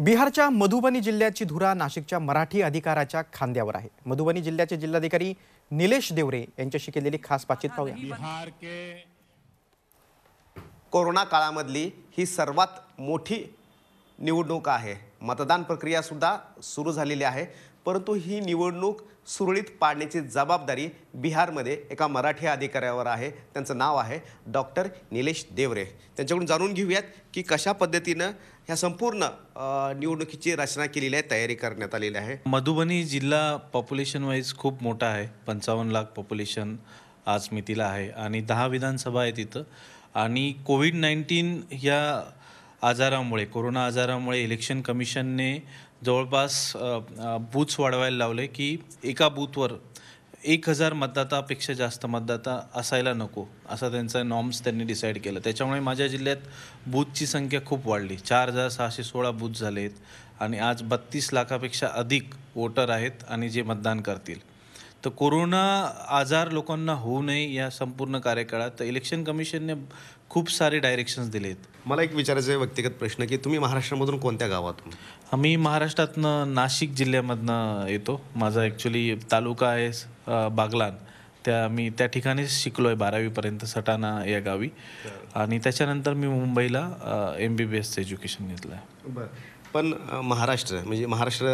बिहारच्या मधुबनी जिल्ह्याची धुरा नाशिकच्या मराठी अधिकाराच्या खांद्यावर आहे मधुबनी जिल्ह्याचे जिल्हाधिकारी निलेश देवरे यांच्याशी केलेली खास बातचीत पाहूया बिहार के कोरोना काळामधली ही सर्वात मोठी निवडणूक आहे मतदान प्रक्रिया सुद्धा सुरू झालेली आहे परंतु ही निवडणूक सुरळीत पाडण्याची जबाबदारी बिहारमध्ये एका मराठी अधिकाऱ्यावर आहे त्यांचं नाव आहे डॉक्टर निलेश देवरे त्यांच्याकडून जाणून घेऊयात की कशा पद्धतीनं ह्या संपूर्ण निवडणुकीची रचना केलेली आहे तयारी करण्यात आलेली आहे मधुबनी जिल्हा पॉप्युलेशन वाईज खूप मोठा आहे पंचावन्न लाख पॉप्युलेशन आज मितीला आहे आणि दहा विधानसभा आहे तिथं आणि कोविड नाईन्टीन ह्या आजारामुळे कोरोना आजारामुळे इलेक्शन कमिशनने जवळपास बूथ्स वाढवायला लावले की एका बूथवर एक हजार मतदातापेक्षा जास्त मतदाता असायला नको असा त्यांचा नॉर्म्स त्यांनी डिसाईड केलं त्याच्यामुळे माझ्या जिल्ह्यात बूथची संख्या खूप वाढली चार हजार सहाशे सोळा बूथ झालेत आणि आज बत्तीस लाखापेक्षा अधिक वोटर आहेत आणि जे मतदान करतील तर कोरोना आजार लोकांना होऊ नये या संपूर्ण कार्यकाळात इलेक्शन कमिशनने खूप सारे डायरेक्शन्स दिले आहेत मला एक आहे व्यक्तिगत प्रश्न की तुम्ही महाराष्ट्रामधून कोणत्या गावातून आम्ही महाराष्ट्रातनं नाशिक जिल्ह्यामधनं येतो माझा ॲक्च्युली तालुका आहे बागलान त्या मी त्या ठिकाणीच शिकलो आहे बारावीपर्यंत सटाणा या गावी आणि त्याच्यानंतर मी मुंबईला एम बी बी एसचं एज्युकेशन घेतलं आहे बरं पण महाराष्ट्र म्हणजे महाराष्ट्र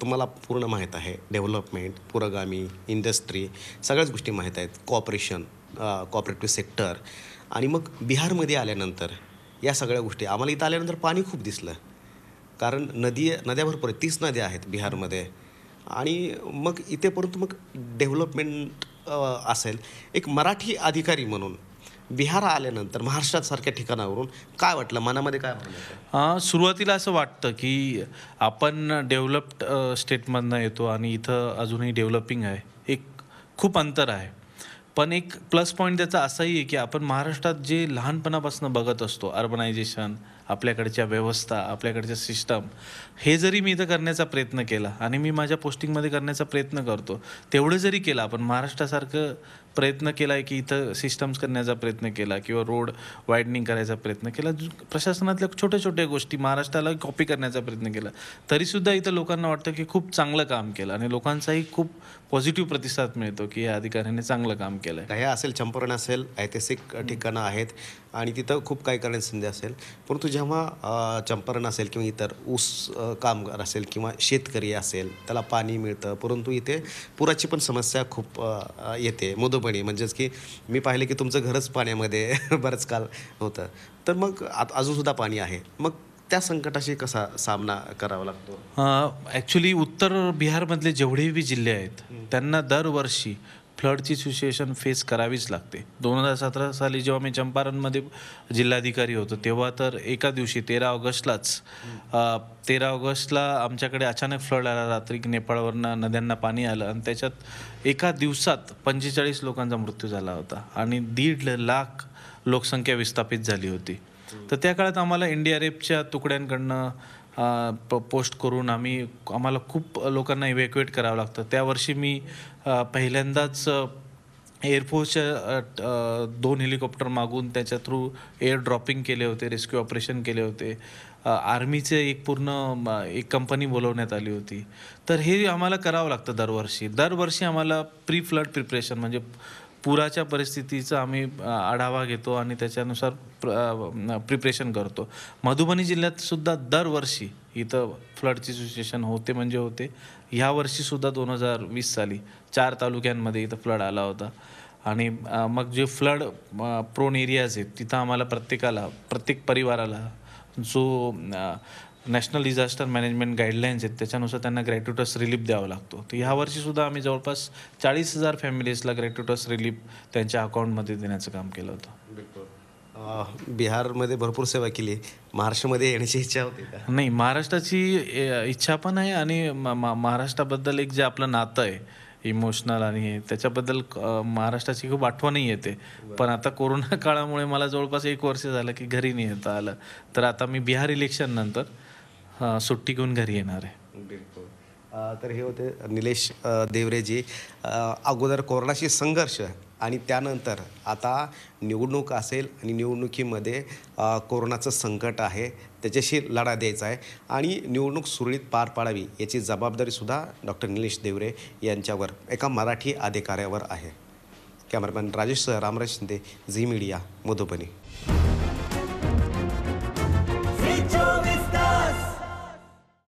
तुम्हाला पूर्ण माहीत आहे डेव्हलपमेंट पुरोगामी इंडस्ट्री सगळ्याच गोष्टी माहीत आहेत कॉपरेशन कॉपरेटिव्ह सेक्टर आणि मग बिहारमध्ये आल्यानंतर या सगळ्या गोष्टी आम्हाला इथं आल्यानंतर पाणी खूप दिसलं कारण नदी नद्या भरपूर आहेत तीस नद्या आहेत बिहारमध्ये आणि मग इथेपर्यंत मग डेव्हलपमेंट असेल एक मराठी अधिकारी म्हणून बिहार आल्यानंतर महाराष्ट्रासारख्या ठिकाणावरून काय वाटलं मनामध्ये काय हां सुरुवातीला असं वाटतं की आपण डेव्हलप्ड स्टेटमधनं येतो आणि इथं अजूनही डेव्हलपिंग आहे एक खूप अंतर आहे पण एक प्लस पॉईंट त्याचा असाही आहे की आपण महाराष्ट्रात जे लहानपणापासून बघत असतो अर्बनायझेशन आपल्याकडच्या व्यवस्था आपल्याकडच्या सिस्टम हे जरी मी इथं करण्याचा प्रयत्न केला आणि मी माझ्या पोस्टिंगमध्ये करण्याचा प्रयत्न करतो तेवढं जरी केला आपण महाराष्ट्रासारखं प्रयत्न केला आहे की इथं सिस्टम्स करण्याचा प्रयत्न केला किंवा रोड वायडनिंग करायचा प्रयत्न केला प्रशासनातल्या छोट्या छोट्या गोष्टी महाराष्ट्राला कॉपी करण्याचा प्रयत्न केला तरीसुद्धा इथं लोकांना वाटतं की खूप चांगलं काम केलं आणि लोकांचाही खूप पॉझिटिव्ह प्रतिसाद मिळतो की या अधिकाऱ्याने चांगलं काम केलं आहे असेल चंपारण असेल ऐतिहासिक ठिकाणं आहेत आणि तिथं खूप काही करण्याची संधी असेल परंतु जेव्हा चंपारण असेल किंवा इतर ऊस कामगार असेल किंवा शेतकरी असेल त्याला पाणी मिळतं परंतु इथे पुराची पण समस्या खूप येते मधुबणी म्हणजेच की मी पाहिले की तुमचं घरच पाण्यामध्ये बरंच काल होतं तर मग आता अजूनसुद्धा पाणी आहे मग त्या संकटाशी कसा सामना करावा लागतो ॲक्च्युली उत्तर बिहारमधले जेवढे बी जिल्हे आहेत त्यांना दरवर्षी फ्लडची सिच्युएशन फेस करावीच लागते दोन हजार सतरा साली जेव्हा मी चंपारणमध्ये जिल्हाधिकारी होतो तेव्हा तर एका दिवशी तेरा ऑगस्टलाच तेरा ऑगस्टला आमच्याकडे अचानक फ्लड आला रात्री नेपाळवरनं नद्यांना पाणी आलं आणि त्याच्यात एका दिवसात पंचेचाळीस लोकांचा मृत्यू झाला होता आणि दीड लाख लोकसंख्या विस्थापित झाली होती तर त्या काळात आम्हाला एन डी आर एफच्या तुकड्यांकडनं प पोस्ट करून आम्ही आम्हाला खूप लोकांना इव्हॅक्युएट करावं लागतं त्यावर्षी मी पहिल्यांदाच एअरफोर्सच्या दोन हेलिकॉप्टर मागून त्याच्या थ्रू एअर ड्रॉपिंग केले होते रेस्क्यू ऑपरेशन केले होते आर्मीचे एक पूर्ण एक कंपनी बोलवण्यात आली होती तर हे आम्हाला करावं लागतं दरवर्षी दरवर्षी आम्हाला प्री फ्लड प्रिपरेशन म्हणजे पुराच्या परिस्थितीचा आम्ही आढावा घेतो आणि त्याच्यानुसार प्र प्रिपरेशन करतो मधुबनी जिल्ह्यात सुद्धा दरवर्षी इथं फ्लडची सिच्युएशन होते म्हणजे होते ह्या वर्षीसुद्धा दोन हजार वीस साली चार तालुक्यांमध्ये इथं फ्लड आला होता आणि मग जे फ्लड प्रोन एरियाज आहेत तिथं आम्हाला प्रत्येकाला प्रत्येक परिवाराला जो नॅशनल डिझास्टर मॅनेजमेंट गाईडलाईन्स आहेत त्याच्यानुसार त्यांना ग्रॅट्युटस रिलीफ द्यावा लागतो तर सुद्धा आम्ही जवळपास चाळीस हजार फॅमिलीजला ग्रॅट्युटस रिलीफ त्यांच्या अकाउंटमध्ये देण्याचं काम केलं होतं बिहारमध्ये भरपूर सेवा केली महाराष्ट्रामध्ये येण्याची इच्छा होती नाही महाराष्ट्राची इच्छा पण आहे आणि महाराष्ट्राबद्दल एक जे आपलं नातं आहे इमोशनल आणि त्याच्याबद्दल महाराष्ट्राची खूप आठवणही येते पण आता कोरोना काळामुळे मला जवळपास एक वर्ष झालं की घरी नाही येता आलं तर आता मी बिहार इलेक्शन नंतर हां सुट्टी घेऊन घरी येणार आहे बिलकुल तर हे होते निलेश देवरेजी अगोदर कोरोनाशी संघर्ष आणि त्यानंतर आता निवडणूक असेल आणि निवडणुकीमध्ये कोरोनाचं संकट आहे त्याच्याशी लढा द्यायचा आहे आणि निवडणूक सुरळीत पार पाडावी याची जबाबदारीसुद्धा डॉक्टर निलेश देवरे यांच्यावर एका मराठी अधिकाऱ्यावर आहे कॅमेरामॅन राजेश रामराज शिंदे झी मीडिया मधुबनी